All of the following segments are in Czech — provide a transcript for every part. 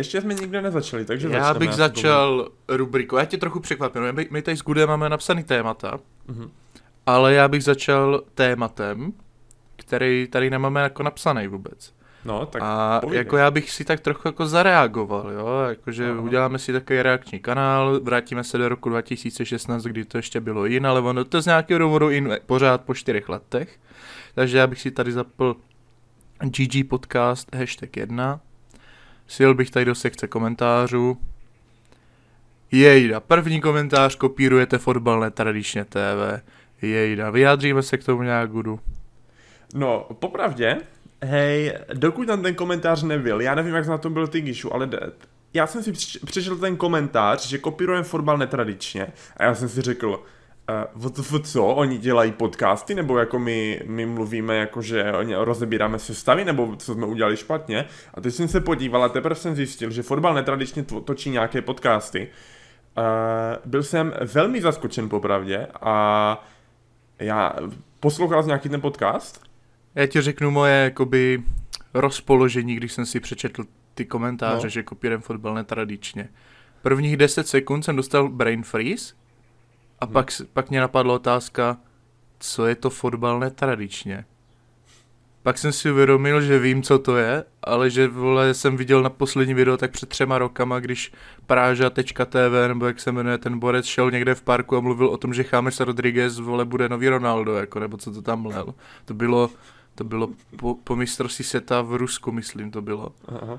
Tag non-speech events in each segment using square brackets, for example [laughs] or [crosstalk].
Ještě jsme nikde nezačali, takže Já začneme. bych začal rubriku. Já tě trochu překvapím. My, my tady s Gudem máme napsaný témata, mm-hmm. ale já bych začal tématem, který tady nemáme jako napsaný vůbec. No, tak A povídej. jako já bych si tak trochu jako zareagoval, jo, jakože no. uděláme si takový reakční kanál, vrátíme se do roku 2016, kdy to ještě bylo jin, ale ono to z nějakého důvodu in pořád po čtyřech letech, takže já bych si tady zapl GG podcast hashtag 1 Sil bych tady do sekce komentářů. Jejda, první komentář kopírujete fotbal netradičně TV. Jejda, vyjádříme se k tomu nějak, Gudu. No, popravdě, hej, dokud tam ten komentář nebyl, já nevím, jak na tom byl ty Gišu, ale já jsem si přečetl ten komentář, že kopírujeme fotbal netradičně a já jsem si řekl, Uh, eh, what, co? Oni dělají podcasty? Nebo jako my, my mluvíme, jako že rozebíráme sestavy? Nebo co jsme udělali špatně? A teď jsem se podíval a teprve jsem zjistil, že fotbal netradičně točí nějaké podcasty. Uh, byl jsem velmi zaskočen popravdě a já poslouchal nějaký ten podcast? Já ti řeknu moje jakoby rozpoložení, když jsem si přečetl ty komentáře, no. že kopírem fotbal netradičně. Prvních 10 sekund jsem dostal brain freeze, a hmm. pak, pak mě napadla otázka, co je to fotbal netradičně. Pak jsem si uvědomil, že vím, co to je, ale že vole, jsem viděl na poslední video tak před třema rokama, když Práža.tv, nebo jak se jmenuje ten borec, šel někde v parku a mluvil o tom, že Chámeš Rodriguez, vole, bude nový Ronaldo, jako, nebo co to tam lel. To bylo, to bylo po, po mistrovství seta v Rusku, myslím, to bylo. Aha.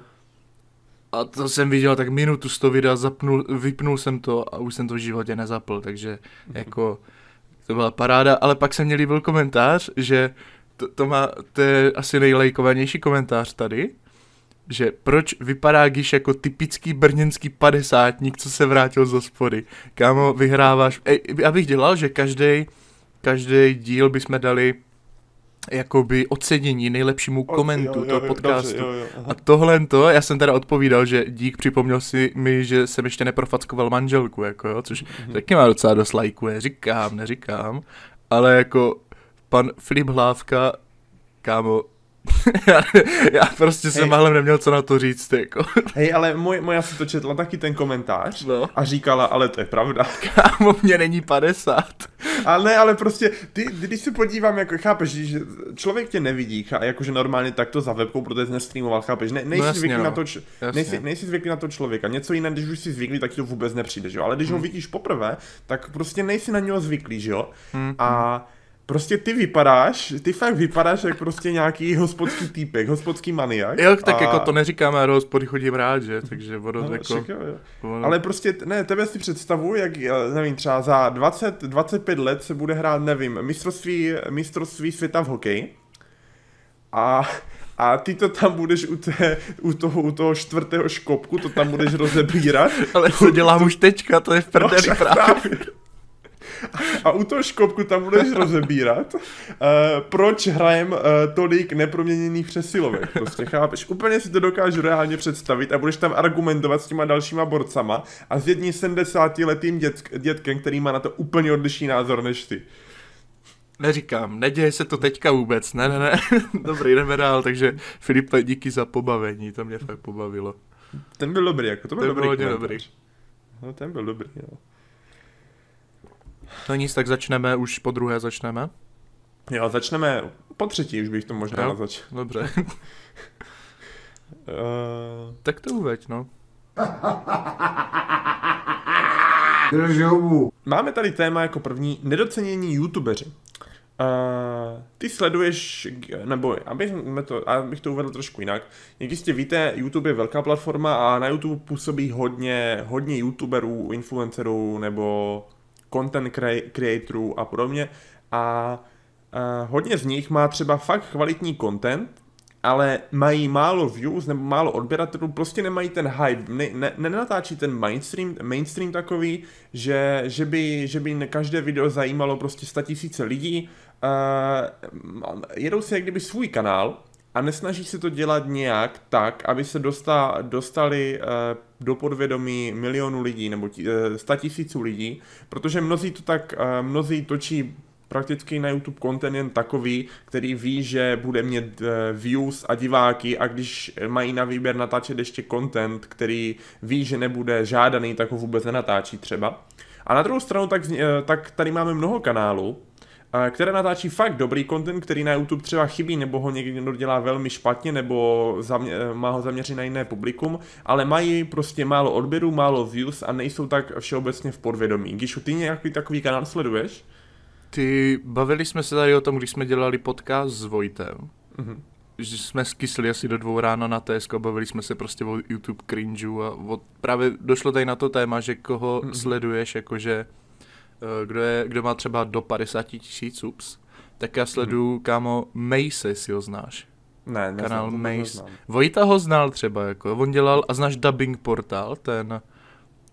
A to jsem viděl tak minutu z toho videa, zapnul, vypnul jsem to a už jsem to v životě nezapl, takže mhm. jako to byla paráda, ale pak jsem mě líbil komentář, že to, to, má, to je asi nejlajkovanější komentář tady, že proč vypadá Giš jako typický brněnský padesátník, co se vrátil z hospody. Kámo, vyhráváš... Ej, abych dělal, že každý každý díl bychom dali jakoby ocenění nejlepšímu komentu jo, jo, toho podcastu. Dobře, jo, jo, a tohle to, já jsem teda odpovídal, že dík připomněl si mi, že jsem ještě neprofackoval manželku, jako jo, což mm-hmm. taky má docela dost lajků, říkám, neříkám, ale jako pan Filip Hlávka, kámo, já, prostě hey. jsem mahlem neměl co na to říct, jako. [laughs] Hej, ale moj, moja si to četla taky ten komentář no. a říkala, ale to je pravda. [laughs] Kámo, mě není 50. Ale ne, ale prostě, ty, když se podívám, jako chápeš, že člověk tě nevidí, chá, jakože normálně takto za webkou, protože jsi nestreamoval, chápeš, ne, no nejsi, no, zvyklý no. na to, č- nejsi, nejsi, zvyklý na to člověka, něco jiné, když už jsi zvyklý, tak ti to vůbec nepřijde, že jo, ale když hmm. ho vidíš poprvé, tak prostě nejsi na něho zvyklý, že jo, hmm. a... Hmm Prostě ty vypadáš, ty fakt vypadáš jak prostě nějaký hospodský týpek, hospodský maniak. Jo, tak a... jako to neříkám, já do hospody chodím rád, že? Takže ono no, jako... Však, Ono... Ale prostě, ne, tebe si představu, jak, eh, nevím, třeba za 20, 25 let se bude hrát, nevím, mistrovství, mistrovství světa v hokeji. A a ty to tam budeš u, té, u, toho, u toho čtvrtého škopku, to tam budeš rozebírat. [laughs] Ale co dělám už teďka, to je v no, prdeli no, právě. právě. A u toho škopku tam budeš rozebírat, uh, proč hrajem uh, tolik neproměněných přesilovek. Prostě chápeš? Úplně si to dokážu reálně představit a budeš tam argumentovat s těma dalšíma borcama a s jedním 70-letým dětk- dětkem, který má na to úplně odlišný názor než ty. Neříkám, neděje se to teďka vůbec, ne, ne, ne. [laughs] Dobrý, jdeme dál, takže Filipe, díky za pobavení, to mě fakt pobavilo. Ten byl dobrý, jako to byl ten dobrý. Byl dobrý. No, ten byl dobrý, jo. No. No nic, tak začneme, už po druhé začneme. Jo, začneme po třetí, už bych to možná no, začal. Dobře. uh... [laughs] [laughs] Tak to uveď, no. Držou. Máme tady téma jako první nedocenění youtubeři. Uh, ty sleduješ, nebo abych to, abych to uvedl trošku jinak, jak jistě víte, YouTube je velká platforma a na YouTube působí hodně, hodně youtuberů, influencerů nebo content creatorů a podobně a hodně z nich má třeba fakt kvalitní content, ale mají málo views nebo málo odběratelů, prostě nemají ten hype, ne, ne, nenatáčí ten mainstream, mainstream takový, že, že, by, že by každé video zajímalo prostě 100 tisíce lidí, uh, jedou si jak kdyby svůj kanál, a nesnaží se to dělat nějak tak, aby se dosta, dostali eh, do podvědomí milionů lidí nebo tí, eh, sta tisíců lidí, protože mnozí to tak, eh, mnozí točí prakticky na YouTube content jen takový, který ví, že bude mít views a diváky a když mají na výběr natáčet ještě content, který ví, že nebude žádaný, tak ho vůbec nenatáčí třeba. A na druhou stranu, tak, tak tady máme mnoho kanálů, které natáčí fakt dobrý content, který na YouTube třeba chybí, nebo ho někdo dělá velmi špatně, nebo zamě- eh, má ho zaměřit na jiné publikum, ale mají prostě málo odběrů, málo views a nejsou tak všeobecně v podvědomí. Když ty nějaký takový kanál sleduješ? Ty, bavili jsme se tady o tom, když jsme dělali podcast s Vojtem. Mm-hmm. Že jsme skysli asi do dvou rána na TSK, bavili jsme se prostě o YouTube cringe a od, právě došlo tady na to téma, že koho mm-hmm. sleduješ, jakože Eh, kdo, je, kdo má třeba do 50 tisíc subs, tak já sleduju, hmm. kámo, Mace, Maces, ho znáš? Ne, neznám, Kanál Mace. Vojta ho znal třeba, jako, on dělal, a znáš Dubbing portál, ten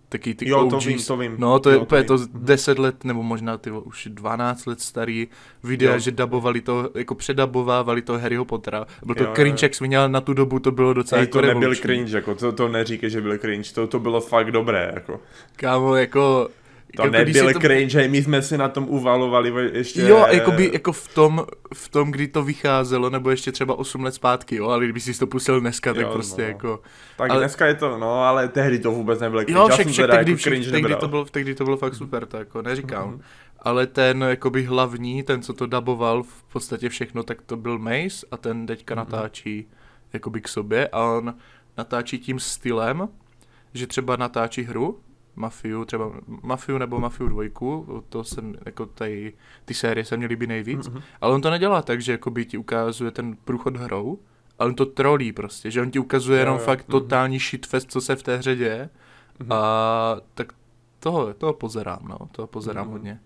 taky ty jo, OGs. to vím, to vím. No, to jo, je úplně to, mhm. to 10 let, nebo možná ty už 12 let starý videa, jo. že dabovali to, jako předabovávali to Harryho Pottera. Byl to jo, cringe, jak jsme na tu dobu, to bylo docela Ej, jako to revoluční. nebyl cringe, jako to, to neříkej, že byl cringe, to, to bylo fakt dobré, jako. Kámo, jako to jako, nebyl to... cringe, my jsme si na tom uvalovali ještě... Jo, jako by jako v tom, v tom, kdy to vycházelo, nebo ještě třeba 8 let zpátky, jo, ale kdyby si to pustil dneska, tak jo, prostě no. jako... Tak ale... dneska je to, no, ale tehdy to vůbec nebylo cringe. Jo, však, však teda tehdy, jako cringe však, tehdy, to bylo, tehdy to bylo fakt super, to jako neříkám. Mm-hmm. Ale ten jakoby hlavní, ten, co to daboval v podstatě všechno, tak to byl Mace a ten teďka mm-hmm. natáčí jakoby k sobě a on natáčí tím stylem, že třeba natáčí hru, Mafiu, třeba Mafiu nebo Mafiu 2, to jsem, jako tady, ty série se mě líbí nejvíc, mm-hmm. ale on to nedělá tak, že jako by ti ukazuje ten průchod hrou, ale on to trolí prostě, že on ti ukazuje jo, jenom jo. fakt mm-hmm. totální shitfest, co se v té hře děje mm-hmm. a tak toho, toho pozerám, no, toho pozerám mm-hmm. hodně.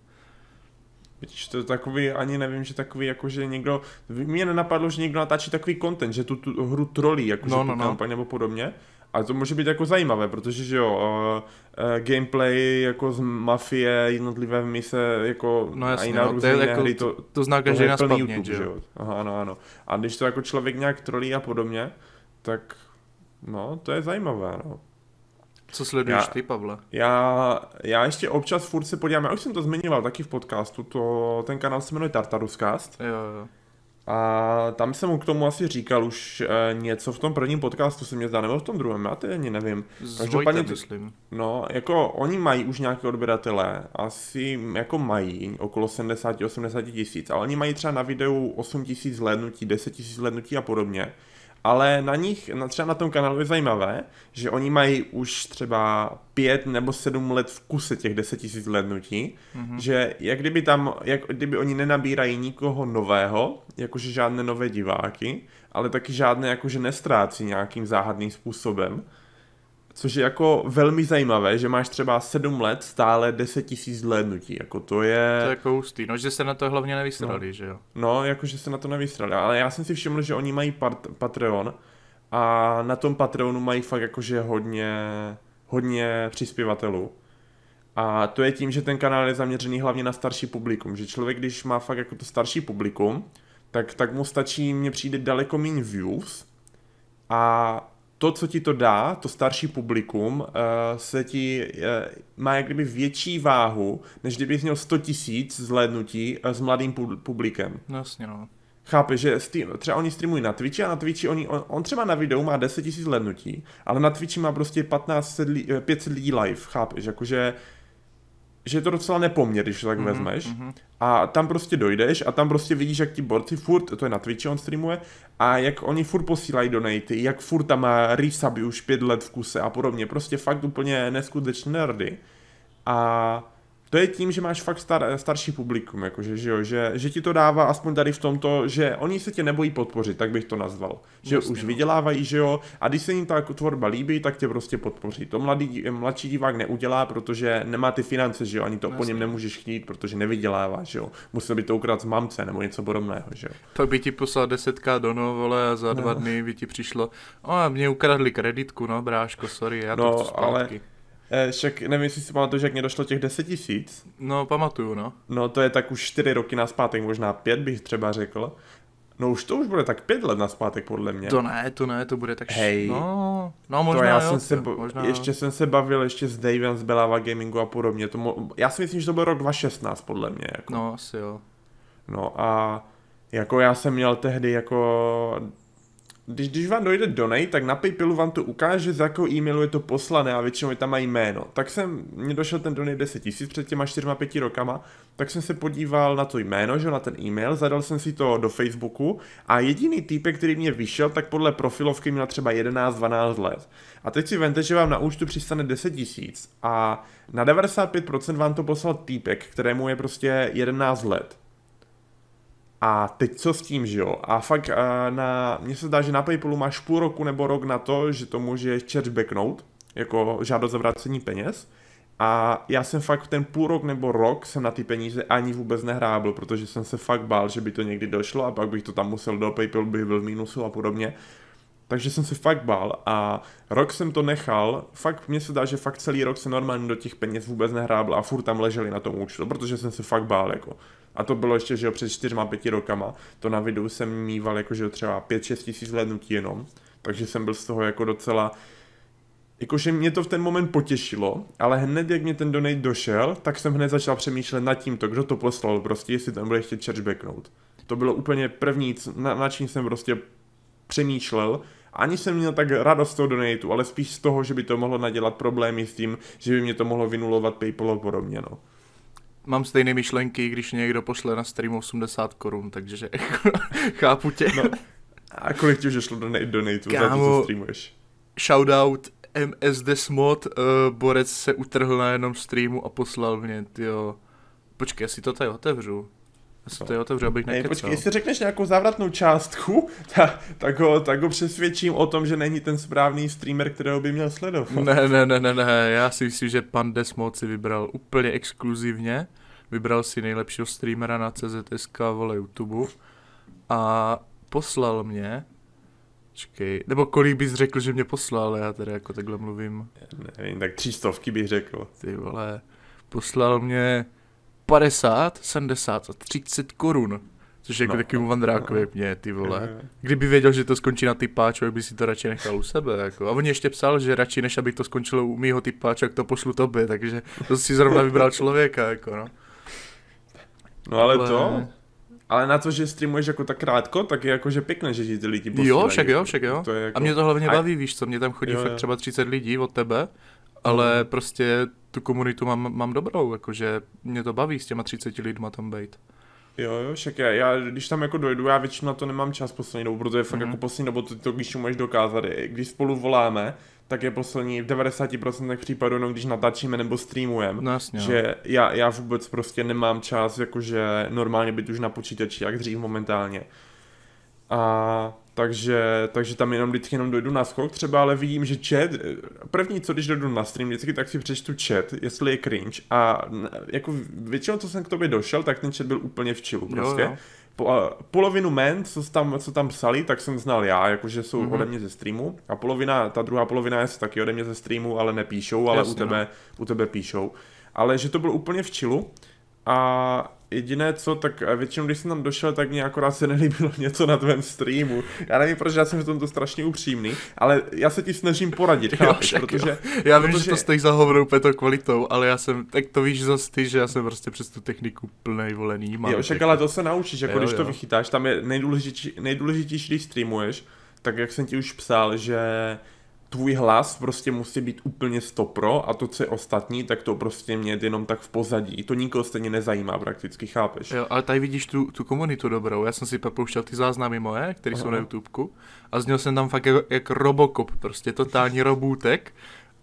Vidíš, to je takový, ani nevím, že takový, jako že někdo, mě nenapadlo, že někdo natáčí takový content, že tu, tu hru trolí, jako no, že no, no. kampaň nebo podobně, a to může být jako zajímavé, protože že jo, uh, uh, gameplay jako z mafie, jednotlivé mise jako no jasně, a jiná no, to, jako, to, to zná každý na spadně, YouTube, že jo. Aha, ano, ano. A když to jako člověk nějak trolí a podobně, tak no, to je zajímavé, no. Co sleduješ já, ty, Pavle? Já, já ještě občas furt se podívám, já už jsem to zmiňoval taky v podcastu, to, ten kanál se jmenuje Tartaruscast. Jo, jo. A tam jsem mu k tomu asi říkal už e, něco v tom prvním podcastu se mě zdá, nebo v tom druhém, já to ani nevím. Každopádně, myslím. No, jako oni mají už nějaké odběratele, asi jako mají okolo 70-80 tisíc, ale oni mají třeba na videu 8 tisíc zhlédnutí, 10 tisíc zhlédnutí a podobně ale na nich, na, třeba na tom kanálu je zajímavé, že oni mají už třeba pět nebo sedm let v kuse těch deset tisíc lednutí, mm-hmm. že jak kdyby tam, jak kdyby oni nenabírají nikoho nového, jakože žádné nové diváky, ale taky žádné jakože nestrácí nějakým záhadným způsobem, Což je jako velmi zajímavé, že máš třeba 7 let stále 10 tisíc zhlédnutí, jako to je... To je jako ústý, no že se na to hlavně nevysrali, no. že jo? No, jako že se na to nevysrali, ale já jsem si všiml, že oni mají part- Patreon a na tom Patreonu mají fakt jakože hodně, hodně přispěvatelů. A to je tím, že ten kanál je zaměřený hlavně na starší publikum, že člověk, když má fakt jako to starší publikum, tak, tak mu stačí, mně přijde daleko méně views a to, co ti to dá, to starší publikum, eh, se ti eh, má jak kdyby větší váhu, než kdyby měl 100 tisíc zhlédnutí eh, s mladým publikem. No jasně, no. Chápeš, že stream, třeba oni streamují na Twitchi a na Twitchi oni, on, on třeba na videu má 10 000 zhlédnutí, ale na Twitchi má prostě 15 li, 500 lidí live, chápeš, jakože uh, že je to docela nepoměr, když to tak mm-hmm, vezmeš. Mm-hmm. A tam prostě dojdeš a tam prostě vidíš, jak ti borci furt, to je na Twitchi, on streamuje, a jak oni furt posílají donaty, jak furt tam má resuby už pět let v kuse a podobně. Prostě fakt úplně neskutečné nerdy. A to je tím, že máš fakt star, starší publikum, jakože, že, jo, že, že ti to dává aspoň tady v tomto, že oni se tě nebojí podpořit, tak bych to nazval. Že Just už no. vydělávají, že jo, a když se jim ta tvorba líbí, tak tě prostě podpoří. To mladý, mladší divák neudělá, protože nemá ty finance, že jo, ani to Just po něm nemůžeš chtít, protože nevydělává, že jo. Musel by to ukrát z mamce nebo něco podobného, že jo. Tak by ti poslal desetka do novole a za no. dva dny by ti přišlo, a mě ukradli kreditku, no bráško, sorry, já to no, chci zpátky. Ale Eh, však nevím, jestli si že jak mě došlo těch 10 tisíc. No, pamatuju, no. No, to je tak už 4 roky na zpátek, možná 5 bych třeba řekl. No už to už bude tak pět let na zpátek podle mě. To ne, to ne, to bude tak... Hej. No, no možná to já jo, jsem se, bo... možná Ještě jsem se bavil ještě s Davem z Belava Gamingu a podobně. To mo... Já si myslím, že to byl rok 2016 podle mě. Jako. No, asi jo. No a jako já jsem měl tehdy jako když, když vám dojde donate, tak na Paypalu vám to ukáže, za jakou e-mailu je to poslané a většinou je tam mají jméno. Tak jsem, mě došel ten donate 10 000 před těma 4-5 rokama, tak jsem se podíval na to jméno, že na ten e-mail, zadal jsem si to do Facebooku a jediný týpek, který mě vyšel, tak podle profilovky měl třeba 11-12 let. A teď si vente, že vám na účtu přistane 10 000 a na 95% vám to poslal týpek, kterému je prostě 11 let. A teď co s tím, že jo? A fakt na, mně se zdá, že na Paypalu máš půl roku nebo rok na to, že to může chargebacknout, jako žádost o vracení peněz. A já jsem fakt ten půl rok nebo rok jsem na ty peníze ani vůbec nehrábil, protože jsem se fakt bál, že by to někdy došlo a pak bych to tam musel do PayPal, bych byl v mínusu a podobně. Takže jsem se fakt bál a rok jsem to nechal, fakt mně se dá, že fakt celý rok se normálně do těch peněz vůbec nehrábil a furt tam leželi na tom účtu, protože jsem se fakt bál jako. A to bylo ještě, že jo, před čtyřma, pěti rokama. To na videu jsem mýval jako, že jo, třeba 5-6 tisíc hlednutí jenom. Takže jsem byl z toho jako docela, Jakože mě to v ten moment potěšilo, ale hned jak mě ten donate došel, tak jsem hned začal přemýšlet nad tím, to, kdo to poslal, prostě jestli tam bude chtět churchbacknout. To bylo úplně první, na, na čím jsem prostě přemýšlel. Ani jsem měl tak radost z toho donatu, ale spíš z toho, že by to mohlo nadělat problémy s tím, že by mě to mohlo vynulovat PayPal a podobně. No mám stejné myšlenky, když někdo pošle na stream 80 korun, takže jako, [laughs] chápu tě. No, a kolik ti už šlo do donateu za to, co streamuješ? Shoutout MS Desmod, uh, eh, borec se utrhl na jednom streamu a poslal mě, jo. Počkej, já si to tady otevřu. Já jsem to je otevřu, abych nekecal. Ne, počkej, jestli řekneš nějakou závratnou částku, [laughs] ta, tak, ho, tak ho přesvědčím o tom, že není ten správný streamer, kterého by měl sledovat. Ne, ne, ne, ne, ne, já si myslím, že pan Desmod si vybral úplně exkluzivně. Vybral si nejlepšího streamera na CZSK, vole YouTube. A poslal mě Počkej, nebo kolik bys řekl, že mě poslal, já tady jako takhle mluvím. Nevím, tak tři stovky bych řekl. Ty vole, poslal mě 50, 70 a 30 korun. Což je jako no. taky mu vandrákově no, mě, ty vole. Kdyby věděl, že to skončí na typáču, by si to radši nechal u sebe, jako. A on ještě psal, že radši, než aby to skončilo u mýho typáča, jak to pošlu tobě, takže to si zrovna vybral člověka, jako no. No ale, to, ale na to, že streamuješ jako tak krátko, tak je jako, že pěkné, že ti ty lidi posílají. Jo, však jo, však jo. To je jako... A mě jako to hlavně baví, a... víš co, mě tam chodí jo, fakt jo. třeba 30 lidí od tebe, mhm. ale mm. prostě tu komunitu mám, mám dobrou, jakože mě to baví s těma 30 lidma tam být. Jo, jo, však já, já, když tam jako dojdu, já většinou na to nemám čas poslední dobu, protože fakt mm-hmm. jako poslední dobu to, to když můžeš dokázat, když spolu voláme, tak je poslední v 90% případů, no když natáčíme nebo streamujeme, no, no, že já, já vůbec prostě nemám čas, jakože normálně být už na počítači, jak dřív momentálně. A takže, takže tam jenom vždycky jenom dojdu na skok třeba, ale vím, že chat, první co když dojdu na stream, vždycky tak si přečtu chat, jestli je cringe a jako většinou co jsem k tobě došel, tak ten chat byl úplně v čilu prostě. Jo, jo. Po, polovinu men, co tam, co tam psali, tak jsem znal já, jakože jsou mm-hmm. ode mě ze streamu a polovina, ta druhá polovina je taky ode mě ze streamu, ale nepíšou, ale Jasně, u, tebe, no. u tebe píšou. Ale že to bylo úplně v čilu a jediné co, tak většinou když jsem tam došel, tak mě akorát se nelíbilo [laughs] něco na tvém streamu. Já nevím, proč já jsem v tomto strašně upřímný, ale já se ti snažím poradit, [laughs] chápeš, jo, protože... Jo. Já vím, protože... že to stojí za hovnou to kvalitou, ale já jsem, tak to víš zase ty, že já jsem prostě přes tu techniku plnej volený. jo, však ale to se naučíš, jako jo, když jo. to vychytáš, tam je nejdůležitější, nejdůležitější, když streamuješ, tak jak jsem ti už psal, že tvůj hlas prostě musí být úplně stopro a to, co je ostatní, tak to prostě mě jenom tak v pozadí. to nikoho stejně nezajímá prakticky, chápeš? Jo, ale tady vidíš tu, tu komunitu dobrou. Já jsem si pouštěl ty záznamy moje, které jsou na YouTubeku a zněl jsem tam fakt jako, jak, jak robokop, prostě totální robůtek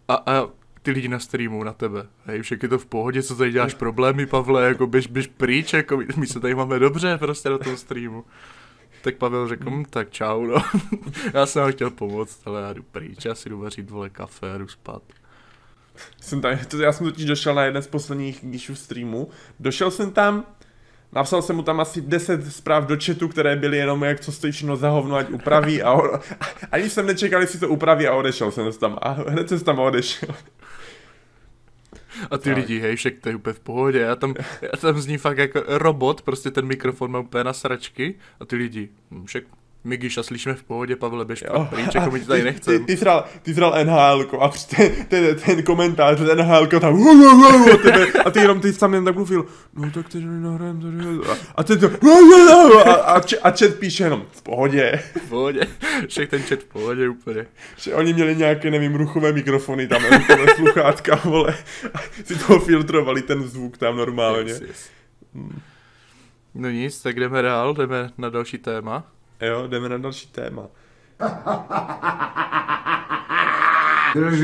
a, a ty lidi na streamu na tebe. Hej, však je to v pohodě, co tady děláš problémy, Pavle, jako běž, běž pryč, jako my se tady máme dobře prostě na tom streamu. Tak Pavel řekl, hmm. tak čau, no. [laughs] já jsem ho chtěl pomoct, ale já jdu pryč, já si jdu vařit, vole, kafe, jdu spát. Jsem tam, to, já jsem totiž došel na jeden z posledních Gishu streamů. Došel jsem tam, napsal jsem mu tam asi 10 zpráv do chatu, které byly jenom jak co stojí všechno za hovno, ať upraví a on, ani jsem nečekal, jestli to upraví a odešel jsem tam a hned jsem tam odešel. A ty tak. lidi, hej, však to je úplně v pohodě. Já tam, já tam zní fakt jako robot, prostě ten mikrofon má úplně na sračky a ty lidi, hm, však a slyšíme v pohodě, Pavle, běž jo. pryč, jako my tady nechcem. Ty, ty, zral, ty nhl a ten, ten, ten komentář ten nhl tam hu, hu, uh, tebe, a ty jenom ty sám jen tak mluvil, no tak teď nahrajem to, a ty to hu, hu, hu, a, a, a chat píše jenom v pohodě. V pohodě, však ten chat v pohodě úplně. Že oni měli nějaké, nevím, ruchové mikrofony tam, nevím, sluchátka, vole, a si to filtrovali ten zvuk tam normálně. Yes, yes. Hmm. No nic, tak jdeme dál, jdeme na další téma. Jo, jdeme na další téma. Drž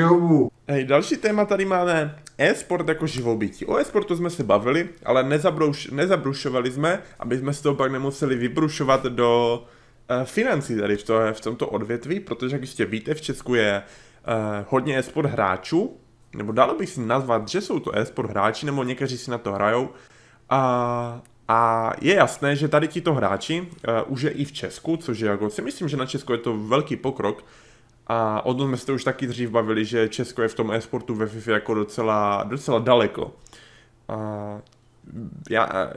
Hej, další téma tady máme e-sport jako živobytí. O e-sportu jsme se bavili, ale nezabruš, nezabrušovali jsme, aby jsme z toho pak nemuseli vybrušovat do e, financí tady v, to, v tomto odvětví, protože jak jistě víte, v Česku je e, hodně e-sport hráčů, nebo dalo bych si nazvat, že jsou to e-sport hráči, nebo někteří si na to hrajou. A a je jasné, že tady tito hráči, uh, už je i v Česku, což je jako si myslím, že na Česku je to velký pokrok, a o tom jsme se už taky dřív bavili, že Česko je v tom e-sportu ve FIFA jako docela, docela daleko. A já eh,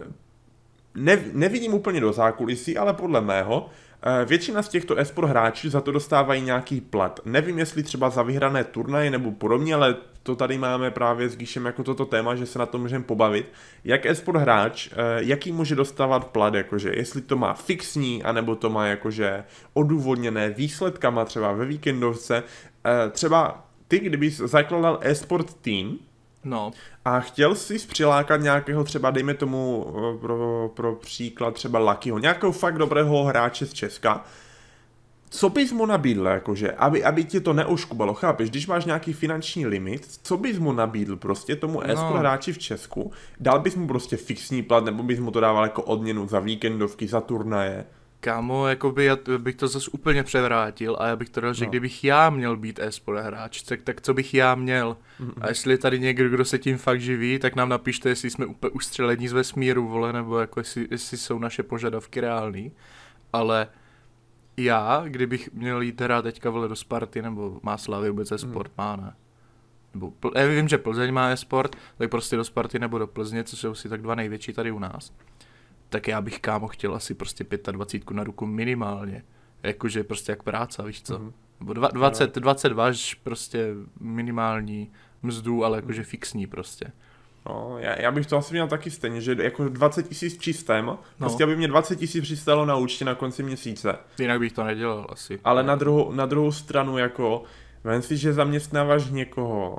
ne, nevidím úplně do zákulisí, ale podle mého Eh, většina z těchto esport hráčů za to dostávají nějaký plat. Nevím, jestli třeba za vyhrané turnaje nebo podobně, ale to tady máme právě s Gíšem jako toto téma, že se na to můžeme pobavit. Jak esport hráč, eh, jaký může dostávat plat, jakože jestli to má fixní, anebo to má jakože odůvodněné výsledkama třeba ve víkendovce. Eh, třeba ty, kdyby zakládal esport tým, No. A chtěl jsi přilákat nějakého třeba, dejme tomu eh, pro, pro příklad třeba Luckyho, nějakého fakt dobrého hráče z Česka, co bys mu nabídl, jakože, aby, aby ti to neoškubalo, chápeš, když máš nějaký finanční limit, co bys mu nabídl prostě tomu e no. hráči v Česku, dal bys mu prostě fixní plat, nebo bys mu to dával jako odměnu za víkendovky, za turnaje, Kámo, jako já bych to zase úplně převrátil a já bych to dal, že no. kdybych já měl být e-sport hráč, tak, tak co bych já měl? Mm-mm. A jestli je tady někdo, kdo se tím fakt živí, tak nám napište, jestli jsme úplně ustřelení z vesmíru, vole, nebo jako jestli, jestli jsou naše požadavky reální. Ale já, kdybych měl jít hrát teďka, vole, do Sparty, nebo má Slavy vůbec mm. e-sport, mm. má ne? Nebo, já vím, že Plzeň má e-sport, tak prostě do Sparty nebo do Plzně, Co jsou si tak dva největší tady u nás tak já bych kámo chtěl asi prostě 25 na ruku minimálně. Jakože prostě jak práce, víš co. Mm-hmm. Nebo dva, 20, 22 až prostě minimální mzdu, ale jakože mhm. fixní prostě. No, já, já bych to asi měl taky stejně, že jako 20 tisíc čistém, no. prostě aby mě 20 tisíc přistálo na účtě na konci měsíce. Jinak bych to nedělal asi. Ale na druhou, na druhou stranu jako, vem si, že zaměstnáváš někoho,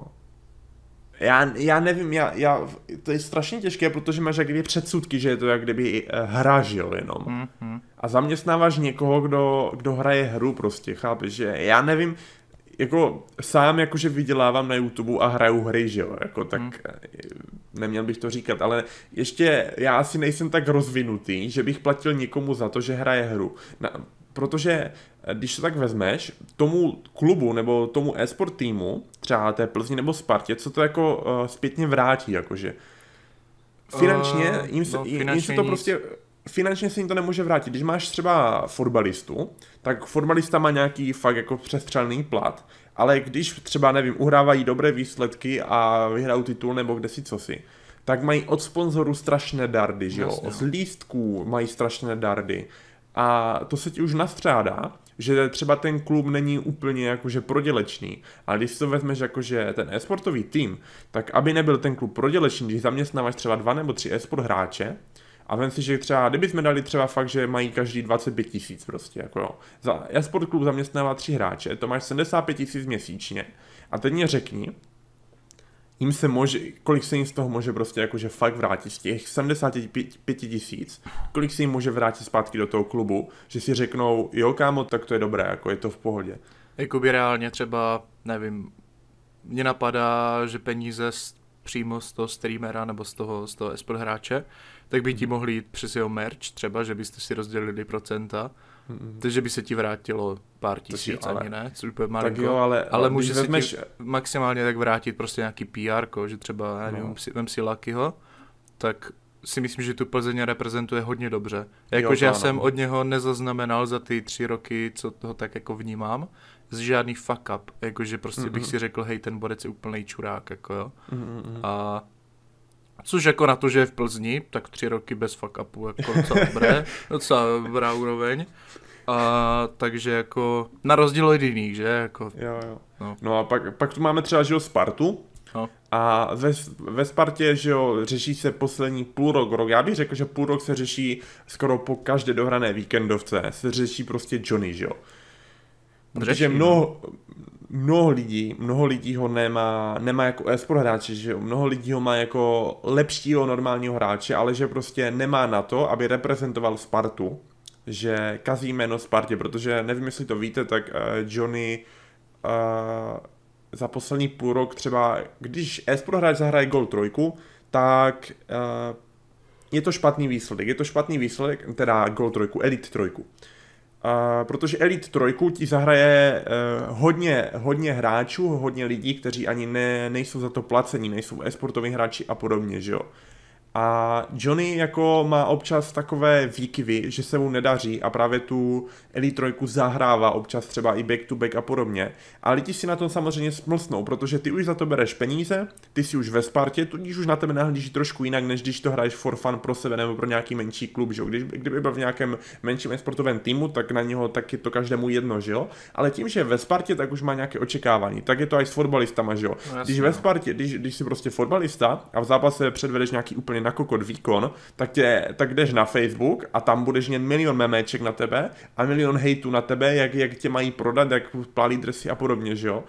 já, já nevím, já, já, to je strašně těžké, protože máš jak předsudky, že je to jak kdyby eh, hra, že jo, jenom. Mm-hmm. A zaměstnáváš někoho, kdo, kdo hraje hru prostě, chápeš, že já nevím, jako sám jakože vydělávám na YouTube a hraju hry, že jo, jako tak mm. Eh, neměl bych to říkat, ale ještě já asi nejsem tak rozvinutý, že bych platil někomu za to, že hraje hru. Na, protože eh, když to tak vezmeš, tomu klubu nebo tomu e-sport týmu, třeba té Plzni nebo Spartě, co to jako uh, zpětně vrátí, jakože finančně, uh, jim, se, no, finančně jim se to nic. prostě finančně se jim to nemůže vrátit. Když máš třeba fotbalistu, tak fotbalista má nějaký fakt jako přestřelný plat, ale když třeba, nevím, uhrávají dobré výsledky a vyhrajou titul nebo kde si cosi, tak mají od sponzorů strašné dardy, že jo? Z lístků mají strašné dardy a to se ti už nastřádá, že třeba ten klub není úplně jakože prodělečný. Ale když si to vezmeš jakože ten e-sportový tým, tak aby nebyl ten klub prodělečný, když zaměstnáváš třeba dva nebo tři e-sport hráče, a vem si, že třeba, kdyby jsme dali třeba fakt, že mají každý 25 tisíc prostě, jako jo. Za e-sport klub zaměstnává tři hráče, to máš 75 tisíc měsíčně. A teď mě řekni, jim se může, kolik se jim z toho může prostě jakože fakt vrátit, z těch 75 tisíc, kolik se jim může vrátit zpátky do toho klubu, že si řeknou, jo kámo, tak to je dobré, jako je to v pohodě. Jakoby reálně třeba, nevím, mě napadá, že peníze z, přímo z toho streamera nebo z toho, z toho esport hráče, tak by ti mhm. mohli jít přes jeho merch třeba, že byste si rozdělili procenta takže by se ti vrátilo pár tisíc, ale, ani ne, což bude Tak jo, ale, ale může se vezmeš... ti maximálně tak vrátit prostě nějaký PR, že třeba, nevím, no. si, vem si Luckyho, tak si myslím, že tu Plzeň reprezentuje hodně dobře. Jakože já jsem od něho nezaznamenal za ty tři roky, co toho tak jako vnímám, z žádný fuck up. Jakože prostě mm-hmm. bych mhm. si řekl, hej, ten borec je úplný čurák, jako jo. Mm-hmm. A Což jako na to, že je v Plzni, tak tři roky bez fuck upu, jako docela dobré, [laughs] docela dobrá úroveň. A, takže jako na rozdíl od jiných, že? Jako, jo, jo. No. no. a pak, pak tu máme třeba, že jo, Spartu, No. A ve, ve Spartě, že jo, řeší se poslední půl rok, rok. Já bych řekl, že půl rok se řeší skoro po každé dohrané víkendovce. Se řeší prostě Johnny, že jo. Protože řeší, no. mnoho, no mnoho lidí, mnoho lidí ho nemá, nemá jako e-sport hráče, že jo? mnoho lidí ho má jako lepšího normálního hráče, ale že prostě nemá na to, aby reprezentoval Spartu, že kazí jméno Spartě, protože nevím, jestli to víte, tak uh, Johnny uh, za poslední půl rok třeba, když e-sport hráč zahraje gol trojku, tak uh, je to špatný výsledek, je to špatný výsledek, teda gol trojku, elit trojku protože Elite 3 ti zahraje uh, hodně, hodně hráčů, hodně lidí, kteří ani ne, nejsou za to placení, nejsou esportoví hráči a podobně, že jo. Uh, a Johnny jako má občas takové výkyvy, že se mu nedaří a právě tu elitrojku zahrává občas třeba i back to back a podobně. A lidi si na tom samozřejmě smlsnou, protože ty už za to bereš peníze, ty si už ve Spartě, tudíž už na tebe nahlíží trošku jinak, než když to hraješ for fun pro sebe nebo pro nějaký menší klub, že jo? Když, kdyby byl v nějakém menším sportovém týmu, tak na něho tak je to každému jedno, že jo? Ale tím, že je ve Spartě, tak už má nějaké očekávání. Tak je to i s fotbalistama, že jo? No, když ve no. Spartě, když, když jsi prostě fotbalista a v zápase předvedeš nějaký úplně na jako kokot výkon, tak, tě, tak jdeš na Facebook a tam budeš mít milion memeček na tebe a milion hejtů na tebe, jak, jak tě mají prodat, jak plalí dresy a podobně, že jo.